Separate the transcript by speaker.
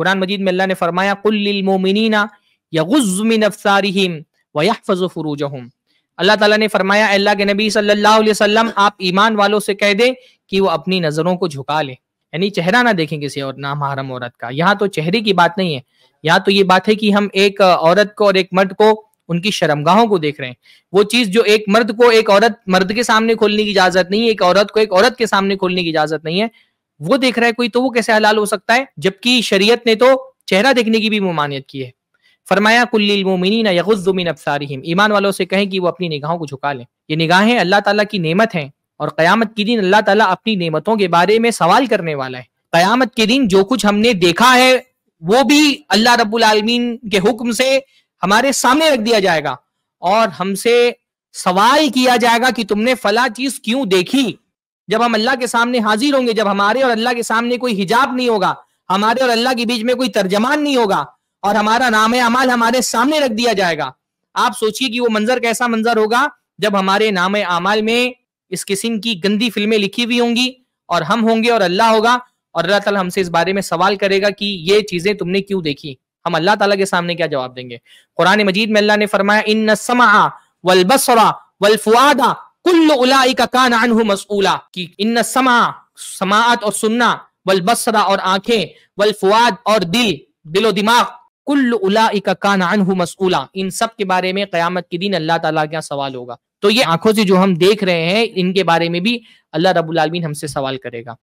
Speaker 1: कुरान मजीद में अल्लाह ने फरमाया कुल्लिलमोमिनीना यगुज़मिन अफसारिहिम वयहफज़ु फुरूजहुम अल्लाह ताला ने फरमाया अल्लाह के नबी सल्लल्लाहु अलैहि वसल्लम आप ईमान वालों से कह दें कि वो अपनी नज़रों को झुका लें यानी चेहरा ना देखें किसी और ना महरम औरत का यहाँ तो चेहरे की बात नहीं है यहाँ तो ये बात है कि हम एक औरत को और एक मर्द को उनकी शर्मगाहों को देख रहे हैं वो चीज जो एक मर्द को एक औरत मर्द के सामने खोलने की इजाजत नहीं है एक औरत को एक औरत के सामने खोलने की इजाजत नहीं है वो देख रहा है कोई तो वो कैसे हलाल हो सकता है जबकि शरीयत ने तो चेहरा देखने की भी ममानियत की है फरमाया कुल्लिल मोमिनीन ईमान वालों से कहें कि वो अपनी निगाहों को झुका लें ये निगाहें अल्लाह ताला की नेमत हैं और क़यामत के दिन अल्लाह ताला अपनी नेमतों के बारे में सवाल करने वाला है क़यामत के दिन जो कुछ हमने देखा है वो भी अल्लाह रब्बुल आलमीन के हुक्म से हमारे सामने रख दिया जाएगा और हमसे सवाल किया जाएगा कि तुमने फला चीज क्यों देखी जब हम अल्लाह के सामने हाजिर होंगे जब हमारे और अल्लाह के सामने कोई हिजाब नहीं होगा हमारे और अल्लाह के बीच में कोई तर्जमान नहीं होगा और हमारा नाम अमाल हमारे सामने रख दिया जाएगा आप सोचिए कि वो मंजर कैसा मंजर होगा जब हमारे नाम अमाल में इस किस्म की गंदी फिल्में लिखी हुई होंगी और हम होंगे और अल्लाह होगा और अल्लाह ताला हमसे इस बारे में सवाल करेगा कि ये चीजें तुमने क्यों देखी हम अल्लाह ताला के सामने क्या जवाब देंगे कुरान मजीद में अल्लाह ने फरमाया इन समा वलबसरा वलफुआदा कान मसूला इन समा समात और सुनना वल बसरा और आंखें वल फुआद और दिल दिलो दिमाग कुल्ल उलाई का कान अनहु मसूला इन सब के बारे में क्यामत के दिन अल्लाह तला का सवाल होगा तो ये आंखों से जो हम देख रहे हैं इनके बारे में भी अल्लाह रबुल आलमीन हमसे सवाल करेगा